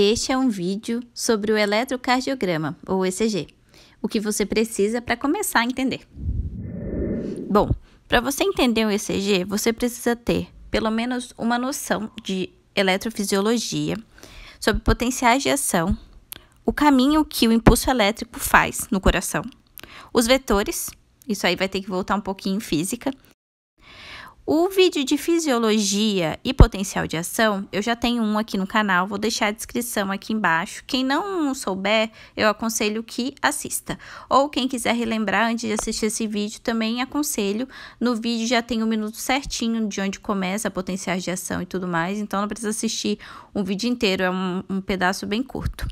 Este é um vídeo sobre o eletrocardiograma, ou ECG, o que você precisa para começar a entender. Bom, para você entender o ECG, você precisa ter pelo menos uma noção de eletrofisiologia, sobre potenciais de ação, o caminho que o impulso elétrico faz no coração, os vetores, isso aí vai ter que voltar um pouquinho em física, o vídeo de fisiologia e potencial de ação, eu já tenho um aqui no canal, vou deixar a descrição aqui embaixo. Quem não souber, eu aconselho que assista. Ou quem quiser relembrar antes de assistir esse vídeo, também aconselho. No vídeo já tem o um minuto certinho de onde começa a potencial de ação e tudo mais, então não precisa assistir um vídeo inteiro, é um, um pedaço bem curto.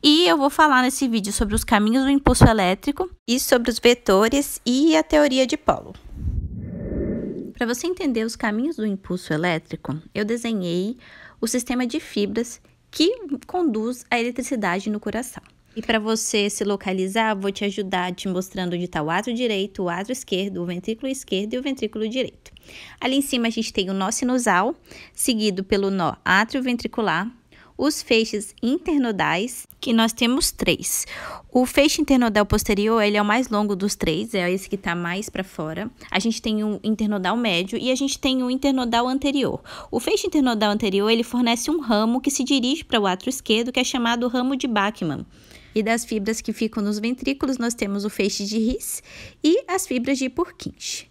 E eu vou falar nesse vídeo sobre os caminhos do impulso elétrico e sobre os vetores e a teoria de Polo. Para você entender os caminhos do impulso elétrico, eu desenhei o sistema de fibras que conduz a eletricidade no coração. E para você se localizar, vou te ajudar te mostrando onde está o átrio direito, o átrio esquerdo, o ventrículo esquerdo e o ventrículo direito. Ali em cima a gente tem o nó sinusal, seguido pelo nó atrioventricular, os feixes internodais, que nós temos três. O feixe internodal posterior, ele é o mais longo dos três, é esse que está mais para fora. A gente tem um internodal médio e a gente tem um internodal anterior. O feixe internodal anterior, ele fornece um ramo que se dirige para o átrio esquerdo, que é chamado ramo de Bachmann. E das fibras que ficam nos ventrículos, nós temos o feixe de His e as fibras de Purkinje.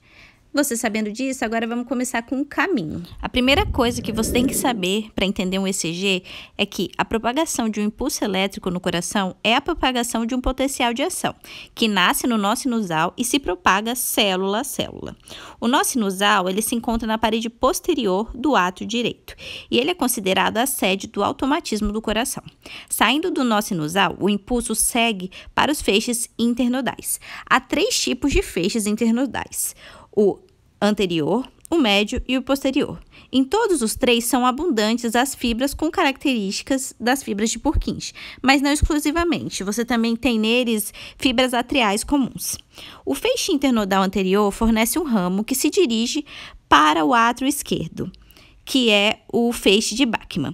Você sabendo disso, agora vamos começar com o um caminho. A primeira coisa que você tem que saber para entender um ECG é que a propagação de um impulso elétrico no coração é a propagação de um potencial de ação, que nasce no nó sinusal e se propaga célula a célula. O nó sinusal, ele se encontra na parede posterior do ato direito, e ele é considerado a sede do automatismo do coração. Saindo do nó sinusal, o impulso segue para os feixes internodais. Há três tipos de feixes internodais o anterior, o médio e o posterior. Em todos os três são abundantes as fibras com características das fibras de Purkinje, mas não exclusivamente. Você também tem neles fibras atriais comuns. O feixe internodal anterior fornece um ramo que se dirige para o átrio esquerdo, que é o feixe de Bachmann.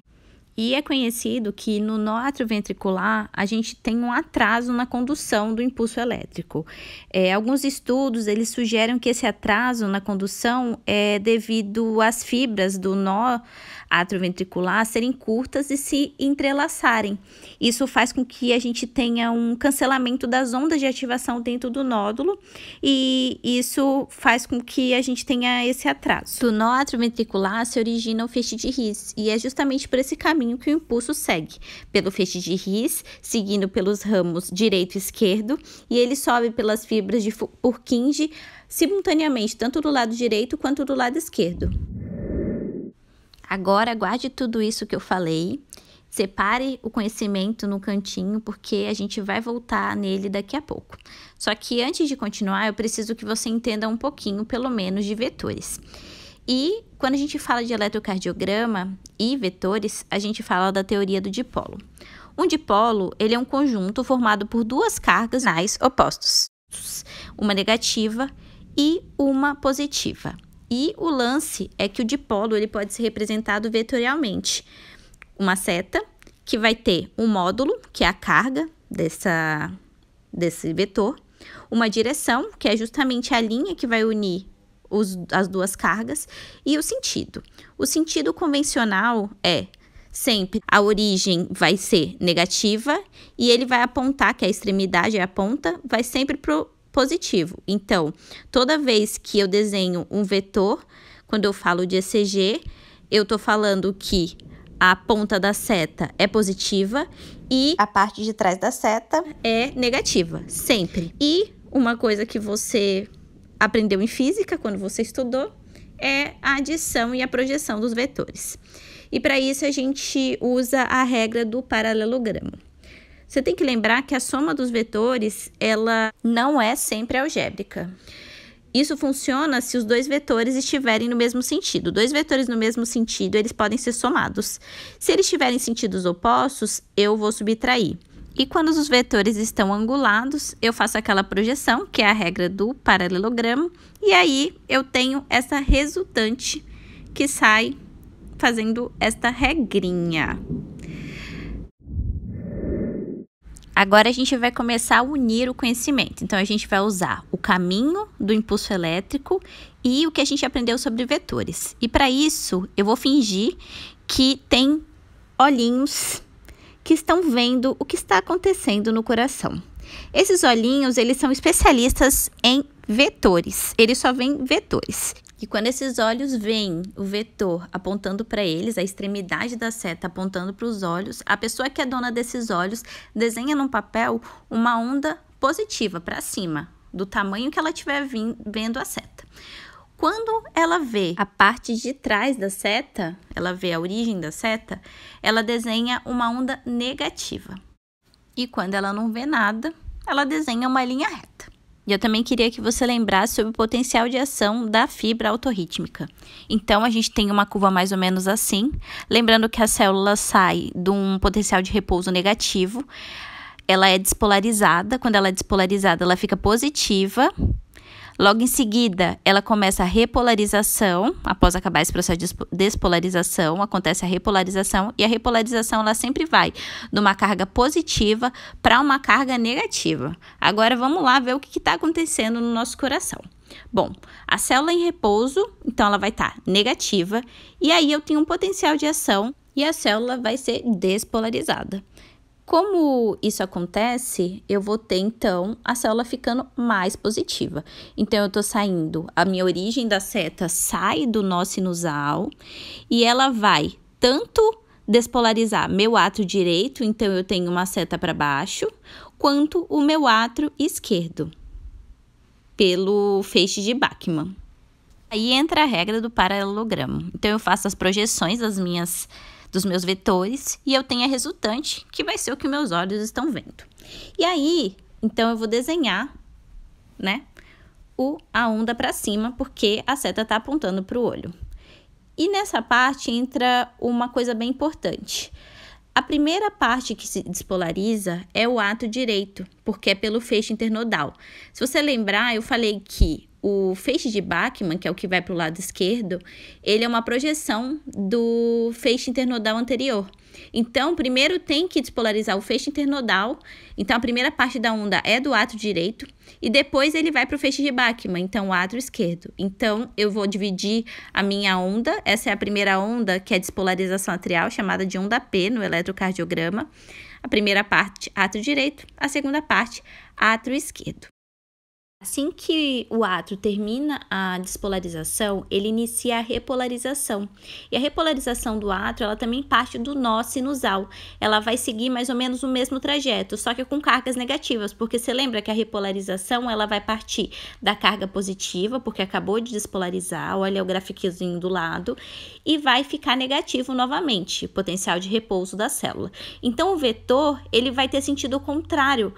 E é conhecido que no nó atrioventricular a gente tem um atraso na condução do impulso elétrico. É, alguns estudos eles sugerem que esse atraso na condução é devido às fibras do nó atrioventricular serem curtas e se entrelaçarem. Isso faz com que a gente tenha um cancelamento das ondas de ativação dentro do nódulo e isso faz com que a gente tenha esse atraso. Do nó atrioventricular se origina o feixe de His e é justamente por esse caminho caminho que o impulso segue, pelo feixe de ris, seguindo pelos ramos direito e esquerdo, e ele sobe pelas fibras de Purkinje simultaneamente, tanto do lado direito quanto do lado esquerdo. Agora, guarde tudo isso que eu falei. Separe o conhecimento no cantinho, porque a gente vai voltar nele daqui a pouco. Só que antes de continuar, eu preciso que você entenda um pouquinho, pelo menos, de vetores. E quando a gente fala de eletrocardiograma e vetores, a gente fala da teoria do dipolo. Um dipolo, ele é um conjunto formado por duas cargas nais opostos, uma negativa e uma positiva. E o lance é que o dipolo ele pode ser representado vetorialmente. Uma seta que vai ter um módulo, que é a carga dessa, desse vetor, uma direção, que é justamente a linha que vai unir os, as duas cargas e o sentido. O sentido convencional é sempre a origem vai ser negativa e ele vai apontar que a extremidade é a ponta, vai sempre pro positivo. Então, toda vez que eu desenho um vetor, quando eu falo de ECG, eu estou falando que a ponta da seta é positiva e a parte de trás da seta é negativa, sempre. E uma coisa que você aprendeu em física, quando você estudou, é a adição e a projeção dos vetores. E para isso a gente usa a regra do paralelogramo. Você tem que lembrar que a soma dos vetores, ela não é sempre algébrica. Isso funciona se os dois vetores estiverem no mesmo sentido. Dois vetores no mesmo sentido, eles podem ser somados. Se eles tiverem sentidos opostos, eu vou subtrair. E quando os vetores estão angulados, eu faço aquela projeção, que é a regra do paralelogramo, e aí eu tenho essa resultante que sai fazendo esta regrinha. Agora a gente vai começar a unir o conhecimento. Então a gente vai usar o caminho do impulso elétrico e o que a gente aprendeu sobre vetores. E para isso, eu vou fingir que tem olhinhos que estão vendo o que está acontecendo no coração. Esses olhinhos, eles são especialistas em vetores. Eles só veem vetores. E quando esses olhos veem o vetor apontando para eles, a extremidade da seta apontando para os olhos, a pessoa que é dona desses olhos desenha num papel uma onda positiva para cima, do tamanho que ela estiver vendo a seta. Quando ela vê a parte de trás da seta, ela vê a origem da seta, ela desenha uma onda negativa. E quando ela não vê nada, ela desenha uma linha reta. E eu também queria que você lembrasse sobre o potencial de ação da fibra autorrítmica. Então, a gente tem uma curva mais ou menos assim. Lembrando que a célula sai de um potencial de repouso negativo. Ela é despolarizada. Quando ela é despolarizada, ela fica positiva Logo em seguida, ela começa a repolarização. Após acabar esse processo de despolarização, acontece a repolarização e a repolarização ela sempre vai de uma carga positiva para uma carga negativa. Agora vamos lá ver o que está acontecendo no nosso coração. Bom, a célula em repouso, então ela vai estar tá negativa e aí eu tenho um potencial de ação e a célula vai ser despolarizada. Como isso acontece, eu vou ter então a célula ficando mais positiva. Então eu estou saindo, a minha origem da seta sai do nó sinusal e ela vai tanto despolarizar meu ato direito, então eu tenho uma seta para baixo, quanto o meu ato esquerdo, pelo feixe de Bachmann. Aí entra a regra do paralelogramo. Então eu faço as projeções das minhas dos meus vetores e eu tenho a resultante, que vai ser o que meus olhos estão vendo. E aí, então eu vou desenhar, né, o, a onda para cima, porque a seta está apontando para o olho. E nessa parte entra uma coisa bem importante. A primeira parte que se despolariza é o ato direito, porque é pelo feixe internodal. Se você lembrar, eu falei que o feixe de Bachmann, que é o que vai para o lado esquerdo, ele é uma projeção do feixe internodal anterior. Então, primeiro tem que despolarizar o feixe internodal. Então, a primeira parte da onda é do átrio direito e depois ele vai para o feixe de Bachmann, então o átrio esquerdo. Então, eu vou dividir a minha onda. Essa é a primeira onda que é despolarização atrial, chamada de onda P no eletrocardiograma. A primeira parte, átrio direito. A segunda parte, átrio esquerdo. Assim que o átrio termina a despolarização, ele inicia a repolarização. E a repolarização do átrio, ela também parte do nó sinusal. Ela vai seguir mais ou menos o mesmo trajeto, só que com cargas negativas, porque você lembra que a repolarização, ela vai partir da carga positiva, porque acabou de despolarizar, olha o grafiquezinho do lado, e vai ficar negativo novamente, potencial de repouso da célula. Então o vetor, ele vai ter sentido contrário.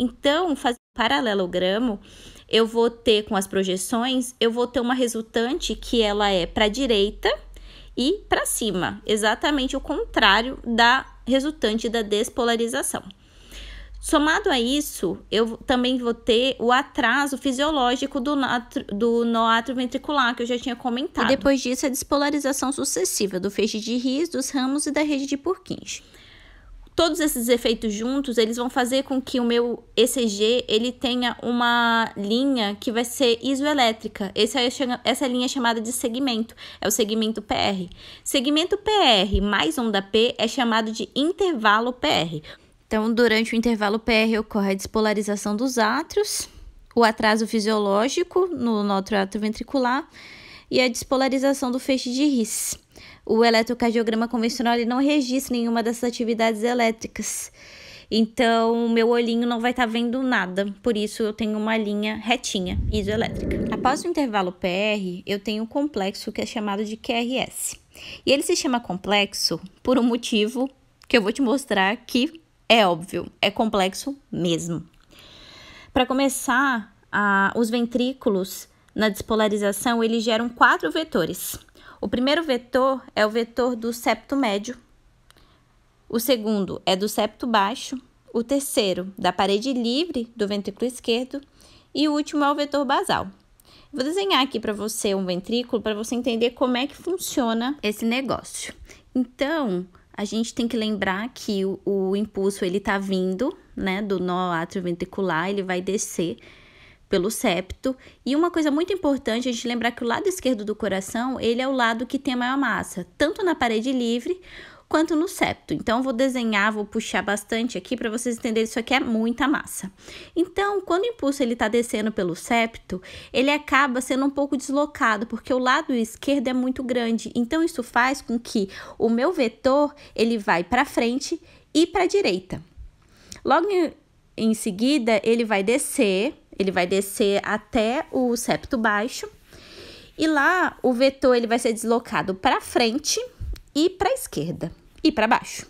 Então, faz paralelogramo, eu vou ter com as projeções, eu vou ter uma resultante que ela é para direita e para cima, exatamente o contrário da resultante da despolarização. Somado a isso, eu também vou ter o atraso fisiológico do, natro, do nó ventricular, que eu já tinha comentado. E depois disso, a despolarização sucessiva do feixe de ris, dos ramos e da rede de Purkinje todos esses efeitos juntos, eles vão fazer com que o meu ECG ele tenha uma linha que vai ser isoelétrica. Essa, é, essa linha é chamada de segmento, é o segmento PR. Segmento PR mais onda P é chamado de intervalo PR. Então, durante o intervalo PR ocorre a despolarização dos átrios, o atraso fisiológico no nosso ventricular e a despolarização do feixe de His o eletrocardiograma convencional ele não registra nenhuma dessas atividades elétricas. Então, meu olhinho não vai estar tá vendo nada, por isso eu tenho uma linha retinha isoelétrica. Após o intervalo PR, eu tenho um complexo que é chamado de QRS. E ele se chama complexo por um motivo que eu vou te mostrar que é óbvio, é complexo mesmo. Para começar, a, os ventrículos na despolarização, eles geram quatro vetores. O primeiro vetor é o vetor do septo médio, o segundo é do septo baixo, o terceiro da parede livre do ventrículo esquerdo e o último é o vetor basal. Vou desenhar aqui para você um ventrículo para você entender como é que funciona esse negócio. Então, a gente tem que lembrar que o, o impulso ele tá vindo, né, do nó atrioventricular, ele vai descer pelo septo. E uma coisa muito importante a gente lembrar que o lado esquerdo do coração, ele é o lado que tem a maior massa, tanto na parede livre quanto no septo. Então, vou desenhar, vou puxar bastante aqui para vocês entenderem isso aqui é muita massa. Então, quando o impulso ele está descendo pelo septo, ele acaba sendo um pouco deslocado, porque o lado esquerdo é muito grande. Então, isso faz com que o meu vetor ele vai para frente e para a direita. Logo em seguida, ele vai descer ele vai descer até o septo baixo. E lá o vetor ele vai ser deslocado para frente e para a esquerda e para baixo.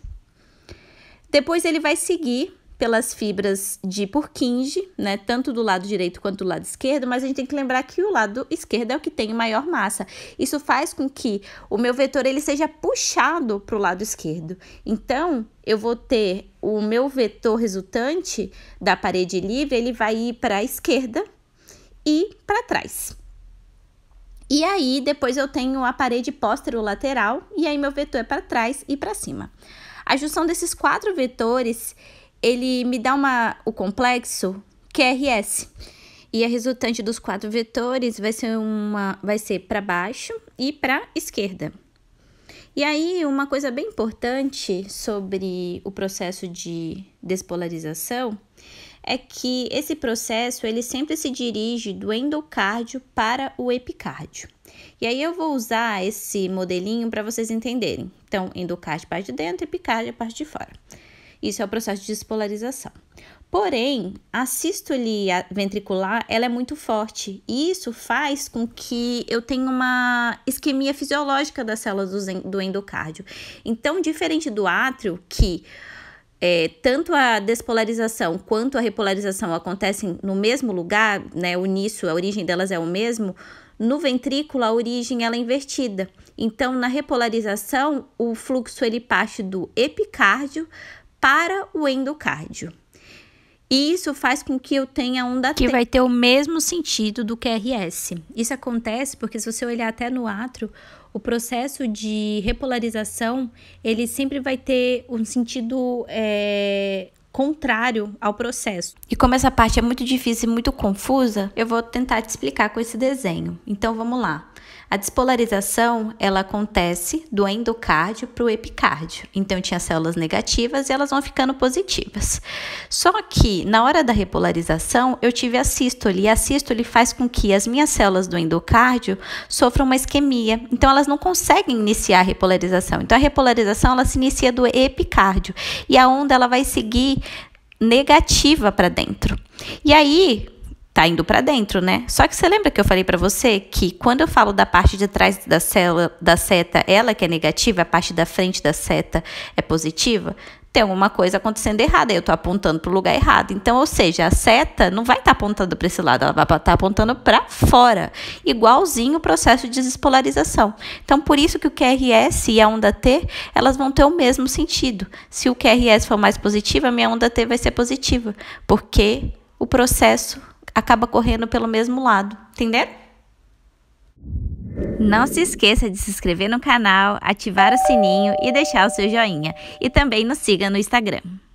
Depois ele vai seguir pelas fibras de Purkinje, né, tanto do lado direito quanto do lado esquerdo, mas a gente tem que lembrar que o lado esquerdo é o que tem maior massa. Isso faz com que o meu vetor ele seja puxado para o lado esquerdo. Então, eu vou ter o meu vetor resultante da parede livre, ele vai ir para a esquerda e para trás. E aí, depois eu tenho a parede lateral e aí meu vetor é para trás e para cima. A junção desses quatro vetores ele me dá uma, o complexo QRS. E a resultante dos quatro vetores vai ser uma vai ser para baixo e para esquerda. E aí, uma coisa bem importante sobre o processo de despolarização é que esse processo ele sempre se dirige do endocárdio para o epicárdio. E aí eu vou usar esse modelinho para vocês entenderem. Então, endocárdio parte de dentro, epicárdio parte de fora. Isso é o processo de despolarização. Porém, a sístole ventricular ela é muito forte e isso faz com que eu tenha uma isquemia fisiológica das células do endocárdio. Então, diferente do átrio, que é, tanto a despolarização quanto a repolarização acontecem no mesmo lugar, né, o início, a origem delas é o mesmo, no ventrículo a origem ela é invertida. Então, na repolarização, o fluxo ele parte do epicárdio para o endocárdio. E isso faz com que eu tenha onda que T. Que vai ter o mesmo sentido do QRS. Isso acontece porque se você olhar até no atro, o processo de repolarização, ele sempre vai ter um sentido é, contrário ao processo. E como essa parte é muito difícil e muito confusa, eu vou tentar te explicar com esse desenho. Então, vamos lá. A despolarização ela acontece do endocárdio para o epicárdio. Então, tinha células negativas e elas vão ficando positivas. Só que na hora da repolarização, eu tive a sístole. E a sístole faz com que as minhas células do endocárdio sofram uma isquemia. Então, elas não conseguem iniciar a repolarização. Então, a repolarização ela se inicia do epicárdio. E a onda ela vai seguir negativa para dentro. E aí, tá indo para dentro, né? Só que você lembra que eu falei para você que quando eu falo da parte de trás da célula da seta, ela que é negativa, a parte da frente da seta é positiva? Tem alguma coisa acontecendo errada, eu tô apontando para o lugar errado. Então, ou seja, a seta não vai estar tá apontando para esse lado, ela vai estar tá apontando para fora, igualzinho o processo de despolarização. Então, por isso que o QRS e a onda T, elas vão ter o mesmo sentido. Se o QRS for mais positivo, a minha onda T vai ser positiva, porque o processo acaba correndo pelo mesmo lado. Entenderam? Não se esqueça de se inscrever no canal, ativar o sininho e deixar o seu joinha. E também nos siga no Instagram.